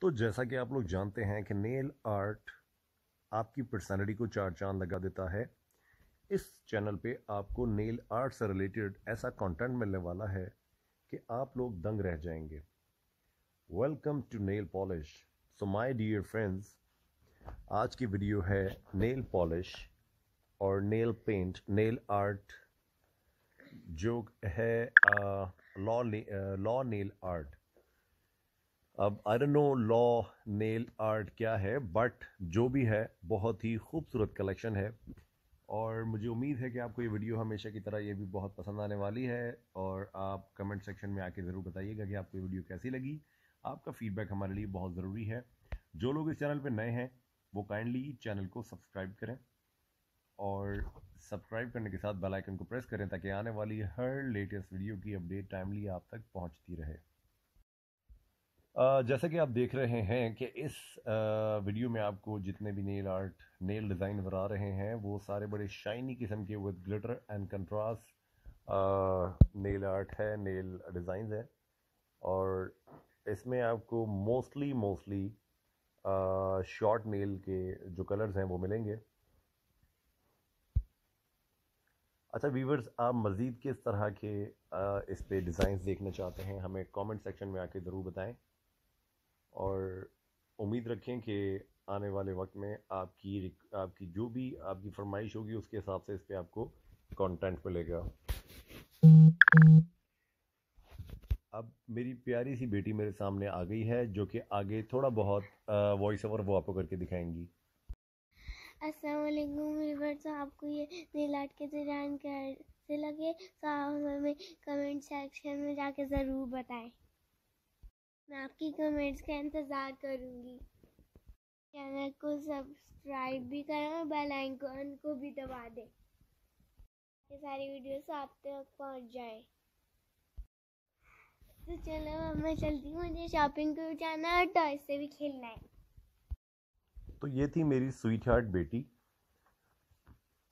तो जैसा कि आप लोग जानते हैं कि नेल आर्ट आपकी पर्सनालिटी को चार चांद लगा देता है इस चैनल पे आपको नेल आर्ट से रिलेटेड ऐसा कंटेंट मिलने वाला है कि आप लोग दंग रह जाएंगे welcome to nail polish so my dear friends आज की वीडियो है नेल पॉलिश और नेल पेंट नेल आर्ट जो है लॉ लॉ नेल आर्ट अब अरनो नो लॉ नेल आर्ट क्या है बट जो भी है बहुत ही खूबसूरत कलेक्शन है और मुझे उम्मीद है कि आपको ये वीडियो हमेशा की तरह ये भी बहुत पसंद आने वाली है और आप कमेंट सेक्शन में आके ज़रूर बताइएगा कि आपको ये वीडियो कैसी लगी आपका फीडबैक हमारे लिए बहुत ज़रूरी है जो लोग इस चैनल पर नए हैं वो काइंडली चैनल को सब्सक्राइब करें और सब्सक्राइब करने के साथ बेल आइकन को प्रेस करें ताकि आने वाली हर लेटेस्ट वीडियो की अपडेट टाइमली आप तक पहुंचती रहे जैसा कि आप देख रहे हैं कि इस वीडियो में आपको जितने भी नेल आर्ट नेल डिज़ाइन बना रहे हैं वो सारे बड़े शाइनी किस्म के with glitter and contrast nail art है नेल डिज़ाइन है और इसमें आपको मोस्टली मोस्टली शॉर्ट नेल के जो कलर्स हैं वो मिलेंगे अच्छा वीवर्स आप मज़ीद किस तरह के आ, इस पर डिज़ाइंस देखना चाहते हैं हमें कमेंट सेक्शन में आके ज़रूर बताएं और उम्मीद रखें कि आने वाले वक्त में आपकी आपकी जो भी आपकी फरमाइश होगी उसके हिसाब से इस पर आपको कंटेंट मिलेगा अब मेरी प्यारी सी बेटी मेरे सामने आ गई है जो कि आगे थोड़ा बहुत वॉइस ओवर वो आपको करके दिखाएंगी असलकुम व्यूवर्स आपको ये नीलाट के दौरान कैसे लगे तो आप हमें कमेंट सेक्शन में जाके ज़रूर बताएं मैं आपकी कमेंट्स का इंतज़ार करूँगी चैनल को सब्सक्राइब भी करें और बेल आइकन को भी दबा दें ये सारी वीडियोस आप तक पहुँच जाए तो चलो अब मैं चलती हूँ मुझे शॉपिंग को जाना है और टॉय से भी खेलना है तो ये थी मेरी स्वीट हार्ट बेटी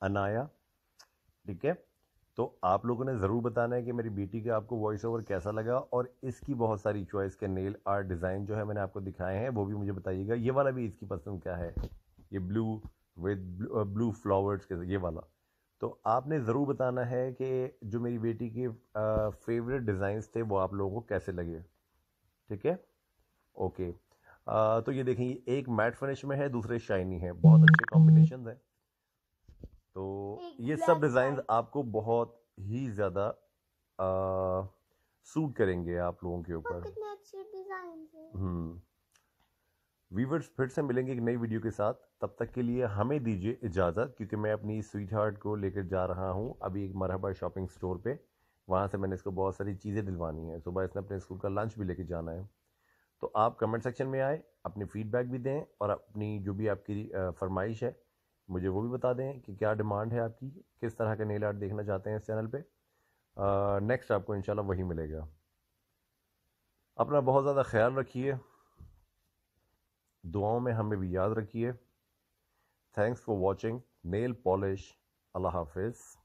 अनाया ठीक है तो आप लोगों ने ज़रूर बताना है कि मेरी बेटी का आपको वॉइस ओवर कैसा लगा और इसकी बहुत सारी चॉइस के नेल आर्ट डिज़ाइन जो है मैंने आपको दिखाए हैं वो भी मुझे बताइएगा ये वाला भी इसकी पसंद क्या है ये ब्लू विद ब्लू फ्लावर्स के ये वाला तो आपने ज़रूर बताना है कि जो मेरी बेटी के फेवरेट डिज़ाइंस थे वो आप लोगों को कैसे लगे ठीक है ओके आ, तो ये देखेंगे एक मैट फिनिश में है दूसरे शाइनी है बहुत अच्छे कॉम्बिनेशन है तो ये सब डिज़ाइन आपको बहुत ही ज़्यादा सूट करेंगे आप लोगों के ऊपर वीवर्स हम्म। फिर से मिलेंगे एक नई वीडियो के साथ तब तक के लिए हमें दीजिए इजाज़त क्योंकि मैं अपनी स्वीट हार्ट को लेकर जा रहा हूँ अभी एक मरहबा शॉपिंग स्टोर पे वहाँ से मैंने इसको बहुत सारी चीज़ें दिलवानी है सुबह इसने अपने स्कूल का लंच भी लेके जाना है तो आप कमेंट सेक्शन में आए अपनी फीडबैक भी दें और अपनी जो भी आपकी फरमाइश है मुझे वो भी बता दें कि क्या डिमांड है आपकी किस तरह के नेल आर्ट देखना चाहते हैं इस चैनल पर नेक्स्ट आपको इन वही मिलेगा अपना बहुत ज़्यादा ख्याल रखिए दुआओं में हमें भी याद रखिए thanks for watching nail polish अल्लाह हाफिज़